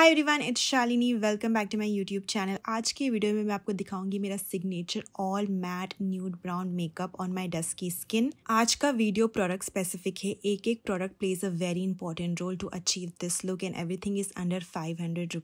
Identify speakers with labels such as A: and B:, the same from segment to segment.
A: Hi everyone it's Shalini welcome back to my YouTube channel आज के video में मैं आपको दिखाऊंगी मेरा signature all matte nude brown makeup on my dusky skin आज का वीडियो प्रोडक्ट स्पेसिफिक है एक एक product plays a very important role to achieve this look and everything is under five hundred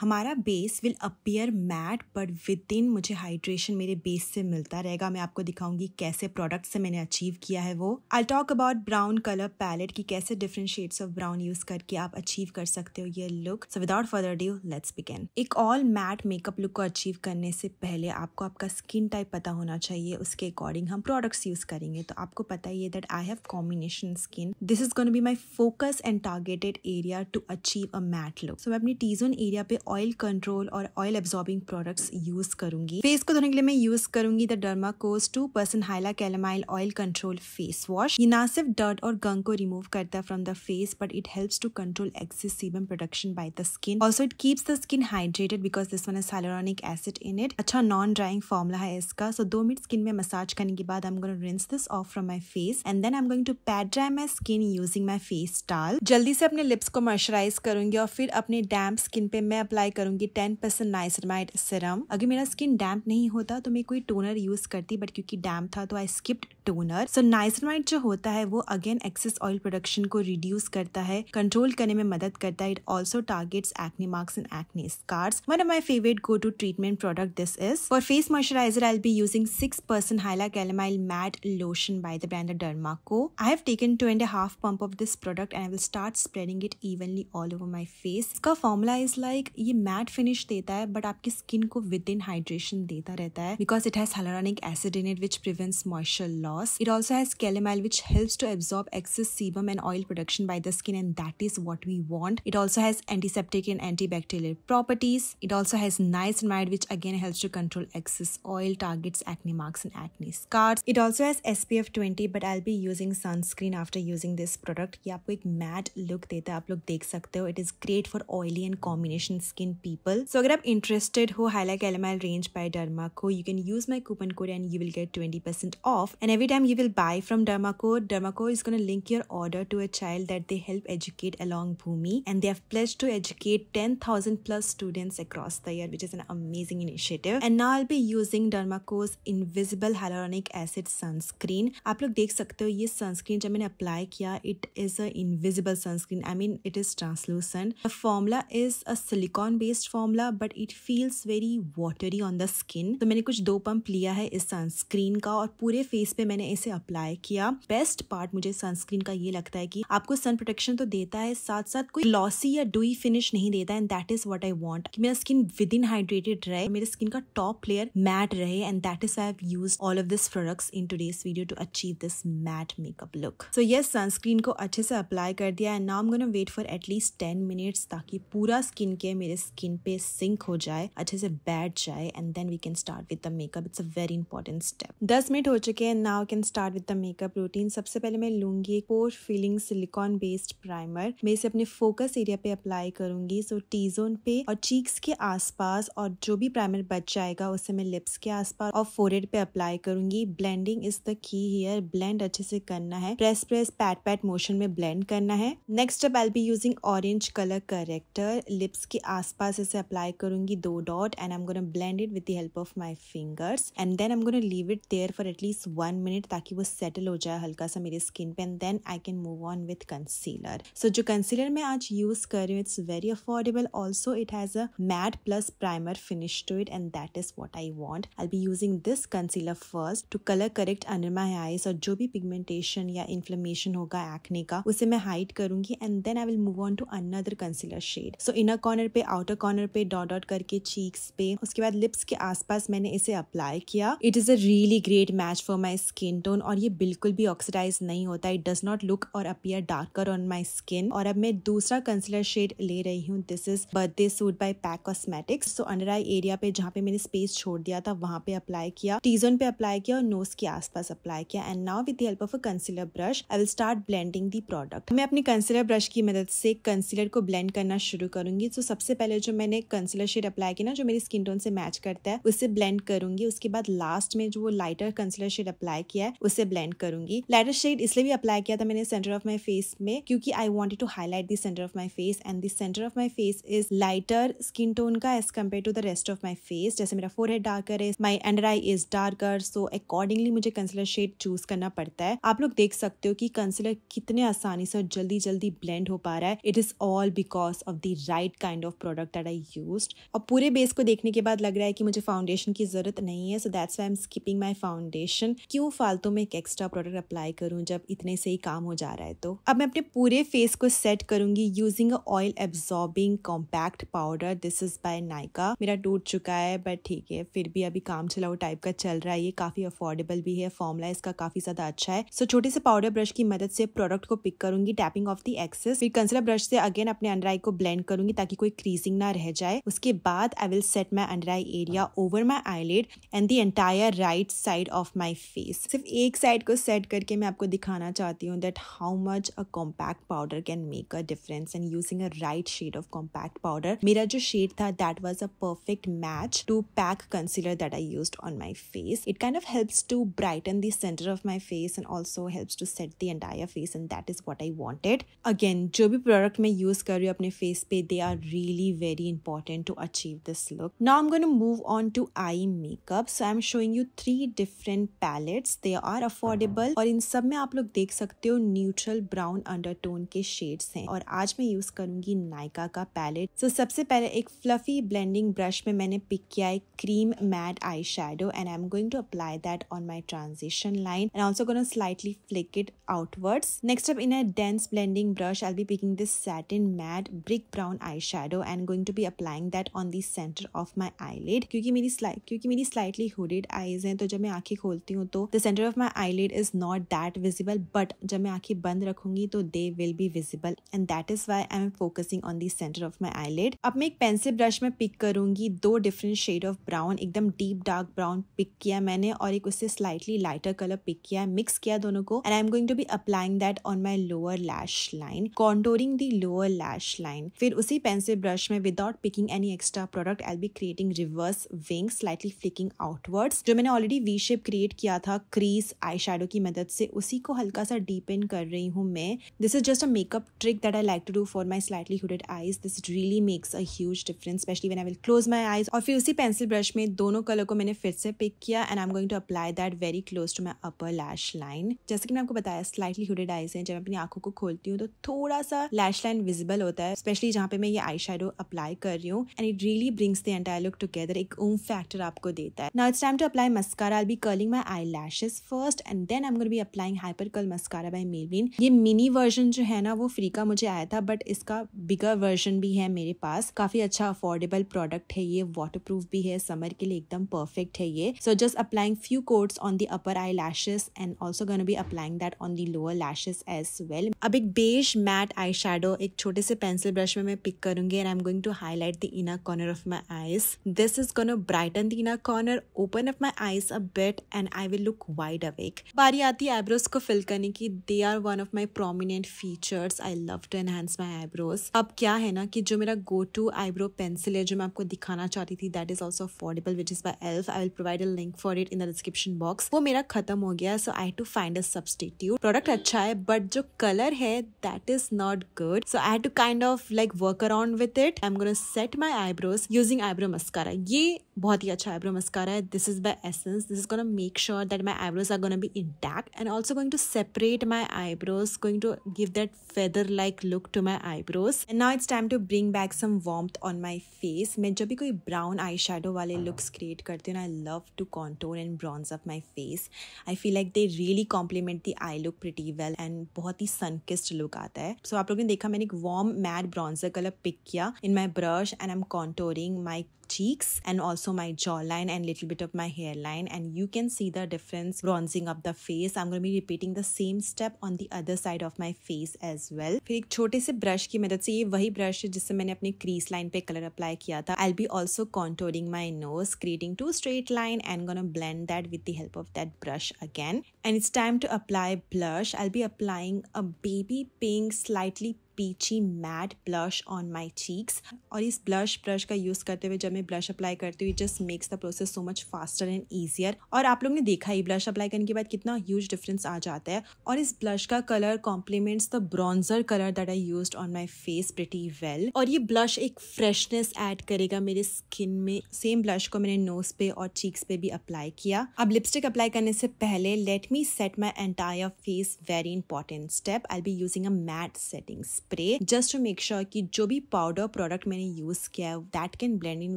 A: हमारा base will appear matte but within मुझे hydration मेरे base से मिलता रहेगा मैं आपको दिखाऊंगी कैसे प्रोडक्ट से मैंने अचीव किया है वो I talk about brown colour palette की कैसे different shades of brown use करके आप अचीव कर सकते हो ये look so without further ado let's begin एक ऑल मैट मेकअप लुक को अचीव करने से पहले आपको आपका स्किन टाइप पता होना चाहिए उसके अकॉर्डिंग हम प्रोडक्ट्स यूज करेंगे तो आपको पता ही है that I have combination skin this is gonna be my focus and targeted area to achieve a matte look so मैं अपनी टीजोन एरिया पे ऑयल कंट्रोल और ऑयल एब्जॉर्बिंग प्रोडक्ट्स यूज करूंगी फेस को धोने के लिए मैं यूज करूंगी the Derma Co two percent हाइला कैलामाइल ऑयल कंट्रोल फेस वॉश ये ना सिर्फ डर्ट और गंग को रिमूव करता है from the face but it helps to control excess sebum production by the skin. Also it keeps the skin hydrated because this one has hyaluronic acid in it. अच्छा non drying formula है इसका so so, दो minute skin में massage करने के बाद I am going rinse this off from my face and then I am going to pad dry my skin using my face towel जल्दी से अपने लिप्स को मॉइस्चराइज करूंगी और फिर अपने डैम्प स्किन पे मैं अप्लाई करूंगी टेन परसेंट नाइसरमाइड सिरम अगर मेरा स्किन डैम्प नहीं होता तो मैं कोई टोनर यूज करती बट क्योंकि डैम्प था तो आई स्किप्ड टोनर सो नाइसरमाइड जो होता है वो अगेन एक्सेस ऑयल प्रोडक्शन को रिड्यूस करता है कंट्रोल करने में मदद करता है it also target targets acne marks and acne scars. One of my favorite go-to treatment product this is. For face moisturizer, I'll be using 6% hyaluronic Hyalacalamide Matte Lotion by the brand Dermaco. I have taken 2.5 pump of this product and I will start spreading it evenly all over my face. Its formula is like, this matte finish deta hai, but your skin ko within hydration deta rehta hai because it has hyaluronic acid in it which prevents moisture loss. It also has calamile which helps to absorb excess sebum and oil production by the skin and that is what we want. It also has antiseptic antiseptic and antibacterial properties. It also has niacinamide, which again helps to control excess oil, targets acne marks and acne scars. It also has SPF 20, but I'll be using sunscreen after using this product. Yeah, quick matte look data up look dekh sakte It is great for oily and combination skin people. So, if you're interested, who highlight LML range by Dermaco, you can use my coupon code and you will get 20% off. And every time you will buy from Dermaco, Dermaco is going to link your order to a child that they help educate along Bhumi and they have pledged to educate educate 10,000 plus students across the year, which is an amazing initiative. And now I'll be using Dermaco's Invisible Hyaluronic Acid Sunscreen. आप लोग देख सकते हो ये sunscreen जब मैंने apply किया it is a invisible sunscreen I mean it is translucent the formula is a silicone based formula but it feels very watery on the skin तो मैंने कुछ दो पंप लिया है इस सनस्क्रीन का और पूरे फेस पे मैंने इसे अप्लाई किया बेस्ट पार्ट मुझे सनस्क्रीन का ये लगता है कि आपको सन प्रोटेक्शन तो देता है साथ साथ कोई ग्लॉसी या डुई फिनिश फिनिश नहीं देता and that is what I want मेरा स्किन विद इन हाइड्रेटेड रहे मेरे स्किन का टॉप लेयर मैट रहे and that is I use all of this products in today's video to achieve this matte makeup look so ये sunscreen को अच्छे से apply कर दिया and I'm gonna wait for at least ten minutes ताकि पूरा skin care मेरे skin पे सिंक हो जाए अच्छे से बैठ जाए and then we can start with the makeup it's a very important step दस मिनट हो चुके हैं now can start with the makeup routine सबसे पहले मैं लूंगी pore filling silicone based primer मैं इसे अपने फोकस एरिया पे अप्लाई करूँ करूँगी सो टी जोन पे और चीक्स के आसपास और जो भी प्राइमर बच जाएगा उसे मैं लिप्स के आसपास और फोरेड पे अप्लाई करूंगी blending is the key here blend अच्छे से करना है press press pat pat motion में ब्लेंड करना है नेक्स्ट अब I'll be using orange colour corrector lips के आसपास इसे अप्लाई करूंगी दो dot and I am gonna blend it with the help of my fingers and then I am gonna leave it there for at least one minute ताकि वो settle हो जाए हल्का सा मेरे स्किन पे and then I can move on with concealer so जो concealer मैं आज यूज कर रही हूँ it's very very affordable also it has a matte plus primer finish to it and that is what I want I'll be using this concealer first to color correct under my eyes और जो भी pigmentation या inflammation होगा acne का उसे मैं hide करूंगी and then I will move on to another concealer shade so inner corner पे आउटर कॉर्नर पे डॉट डॉट करके चीक्स पे उसके बाद लिप्स के आसपास मैंने इसे अप्लाई किया it is a really great match for my skin tone और ये बिल्कुल भी ऑक्सीडाइज नहीं होता इट डज नॉट लुक और appear darker on my skin और अब मैं दूसरा कंसीलर शेड ले रही रही हूँ this is Birthday Suit by Pac Cosmetics so under eye area पे जहाँ पे मैंने स्पेस छोड़ दिया था वहाँ पे अप्लाई किया टीजोन पे अप्लाई किया और नोज के आसपास अप्लाई किया and now with help of a concealer brush I will start blending the product मैं अपने कंसिलर ब्रश की मदद से कंसिलर को ब्लेंड करना शुरू करूंगी तो so, सबसे पहले जो मैंने कंसिलर शेड अप्लाई किया ना जो मेरी स्किन टोन से मैच करता है उससे ब्लेंड करूंगी उसके बाद लास्ट में जो वो लाइटर कंसिलर शेड अप्लाई किया है उसे ब्लेंड करूंगी लाइटर शेड इसलिए भी अप्लाई किया था मैंने सेंटर ऑफ माई फेस में क्योंकि I wanted to highlight the centre of my face and the centre colour of my face is lighter skin tone का as compare to the rest of my face जैसे मेरा forehead darker है my under eye is darker so accordingly मुझे concealer shade choose करना पड़ता है आप लोग देख सकते हो कि कंसिलर कितने आसानी से और जल्दी जल्दी ब्लेंड हो पा रहा है it is all because of the right kind of product that I use और पूरे बेस को देखने के बाद लग रहा है कि मुझे फाउंडेशन की जरूरत नहीं है so that's I am skipping my foundation क्यों फालतू में एक एक्स्ट्रा प्रोडक्ट अप्लाई करूँ जब इतने से ही काम हो जा रहा है तो अब मैं अपने पूरे फेस को सेट करूंगी using oil abs absorbing compact powder this is by Nykaa मेरा टूट चुका है बट ठीक है फिर भी अभी काम चलाओ टाइप का चल रहा है ये काफी अफोर्डेबल भी है फॉर्मुला इसका काफी ज्यादा अच्छा है सो so, छोटे से पाउडर ब्रश की मदद से प्रोडक्ट को पिक करूंगी टैपिंग ऑफ दी एक्सेस फिर कंसलर ब्रश से अगेन अपने अंडर आई को ब्लेंड करूंगी ताकि कोई क्रीजिंग ना रह जाए उसके बाद I will set my under eye area over my eyelid and the entire right side of my face सिर्फ एक साइड को सेट करके मैं आपको दिखाना चाहती हूँ that how much a compact powder can make a difference and using a right shade of compact powder मेरा जो शेड था that was a perfect match to pack concealer that I use on my face it kind of helps to brighten the centre of my face and also helps to set the and eye face and that is what I wanted again जो भी product मैं use कर रही हूँ अपने face पे they are really very important to achieve this look now am gonna move on to eye makeup so I am showing you three different palettes they are affordable और इन सब में आप लोग देख सकते हो न्यूट्रल ब्राउन अंडर टोन के शेड्स हैं और आज मैं यूज करूंगी नाइन माइका का पैलेट सो so, सबसे पहले एक फ्लफी ब्लेंडिंग ब्रश में मैंने पिक किया एक cream matte eyeshadow and I am going to apply that on my transition line and also gonna slightly flick it outwards next अब in a dense blending brush I be picking this set in matte brick brown eyeshadow and going to be applying that on the centre of my eyelid क्योंकि मेरी slight क्योंकि मेरी slightly hooded eyes हैं तो जब मैं आंखें खोलती हूँ तो the centre of my eyelid is not that visible but जब मैं आंखें बंद रखूंगी तो they will be visible and that is why I am focusing on on the centre of my eyelid अब मैं एक पेंसिल ब्रश में पिक करूंगी दो डिफरेंट शेड ऑफ ब्राउन एकदम डीप डार्क ब्राउन पिक किया मैंने और एक उससे स्लाइटली लाइटर कलर पिक किया मिक्स किया दोनों को and I am going to be applying that on my lower lash line contouring the lower lash line फिर उसी पेंसिल ब्रश में without picking any extra product I be creating reverse wing slightly flicking outwards जो मैंने already V shape create किया था crease आई की मदद से उसी को हल्का सा डीप इन कर रही हूँ मैं this is just a makeup trick that I like to do for my slightly hooded wet eyes this really makes a huge difference specially when I will close my eyes और फिर उसी pencil brush में दोनों colour को मैंने फिर से pick किया and I am going to apply that very close to my upper lash line जैसे कि मैंने आपको बताया स्लाइटली हुडेड eyes है जब मैं अपनी आंखों को खोलती हूँ तो थोड़ा सा लैश लाइन विजिबल होता है स्पेशली जहाँ पे मैं ये आई शेडो अप्लाई कर रही हूँ and it really brings the entire look together एक ओम फैक्टर आपको देता है now it's time to apply mascara I'll be curling my eyelashes first and then I am be applying hyper curl mascara by Maybelline ये mini version जो है ना वो free का मुझे आया था बट इसका बिगर दूसरा वर्जन भी है मेरे पास काफी अच्छा अफोर्डेबल प्रोडक्ट है ये वाटर भी है समर के लिए एकदम परफेक्ट है ये so just applying few coats on the upper eyelashes and also gonna be applying that on the lower lashes as well अब एक बेज मैट आई शेडो एक छोटे से पेंसिल ब्रश में मैं पिक करूंगी and I am going to highlight the inner corner of my eyes this is gonna brighten the inner corner open up my eyes a bit and I will look wide awake बारी आती है eyebrows को fill करने की they are one of my prominent features I love to enhance my eyebrows अब क्या है ना कि जो मेरा गो टू आईब्रो पेंसिल है जो मैं आपको दिखाना चाहती थी that is also affordable which is by Elf I will provide a link for it in the description box वो मेरा खत्म हो गया so I to find a substitute product अच्छा है बट जो कलर है that is not good so I to kind of like work around with it I am gonna set my eyebrows using eyebrow mascara ये बहुत ही अच्छा eyebrow mascara है this is by Essence this is gonna make sure that my eyebrows are gonna be intact and also going to separate my eyebrows going to give that feather like look to my eyebrows and now it's time to bring back some warm on my face मैं जब भी कोई brown eyeshadow वाले looks create करती हूँ I love to contour and browns of my face I feel like they really complement the eye look pretty well and बहुत ही Sunkist look आता है सो आप लोगों ने देखा मैंने एक warm matte bronzer colour pick किया in my brush and I am contouring my cheeks and also my jawline and little bit of my hairline and you can see the difference bronzing up the face i'm going to be repeating the same step on the other side of my face as well fir ek chote se brush ki madad se ye wahi brush hai jisse maine apne crease line pe color apply kiya tha i'll be also contouring my nose creating two straight line and going to blend that with the help of that brush again and it's time to apply blush i'll be applying a baby pink slightly peachy matte blush on my cheeks और इस blush brush का use करते हुए जब मैं blush apply करती हूँ just makes the process so much faster and easier और आप लोग ने देखा ही ब्लश अप्लाई करने के बाद कितना ह्यूज डिफरेंस आ जाता है और इस ब्लश का colour complements the bronzer colour that I use on my face pretty well और ये ब्लश एक फ्रेशनेस एड करेगा मेरे स्किन में सेम ब्लश को मैंने नोज पे और चीक्स पे भी अप्लाई किया अब लिपस्टिक अप्लाई करने से पहले let me set my entire face very important step I be using a matte settings spray just to make sure कि जो भी पाउडर प्रोडक्ट मैंने यूज किया है that can blend in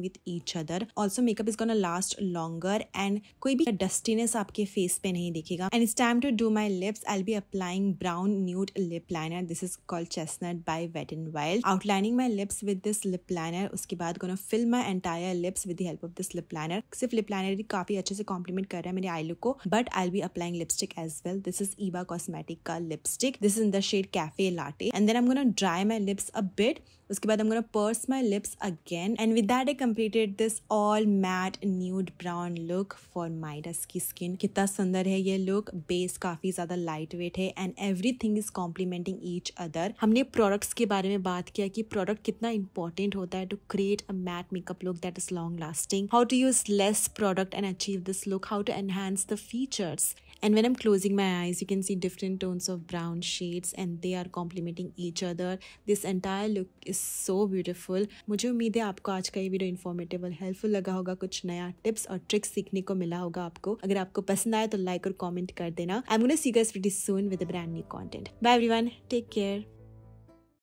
A: with each other also makeup is gonna last longer and कोई भी dustiness आपके face पे नहीं दिखेगा and it's time to do my lips I be applying brown nude lip liner this is called chestnut by Wet and Wild outlining my lips with this lip liner उसके बाद gonna fill my entire lips with help of this lip liner सिर्फ lip liner भी काफी अच्छे से complement कर रहा है मेरे आई लुक को but I be applying lipstick as well this is Eva cosmetic का lipstick this is in the shade cafe latte and then I am gonna dry my lips a bit उसके बाद हम gonna purse my lips again and with that I completed this all matte nude brown look for माइडस की skin कितना सुंदर है ये look base काफी ज्यादा लाइट वेट है and everything is complementing each other हमने प्रोडक्ट्स के बारे में बात किया कि प्रोडक्ट कितना इंपॉर्टेंट होता है to create a matte makeup look that is long lasting how to use less product and achieve this look how to enhance the features and when i'm closing my eyes you can see different tones of brown shades and they are complementing each other this entire look is is so beautiful मुझे उम्मीद है आपको आज का ये video informative और helpful लगा होगा कुछ नया टिप्स और ट्रिक्स सीखने को मिला होगा आपको अगर आपको पसंद आए तो लाइक और कॉमेंट कर देना I am gonna see girls very soon with brand new content bye everyone take care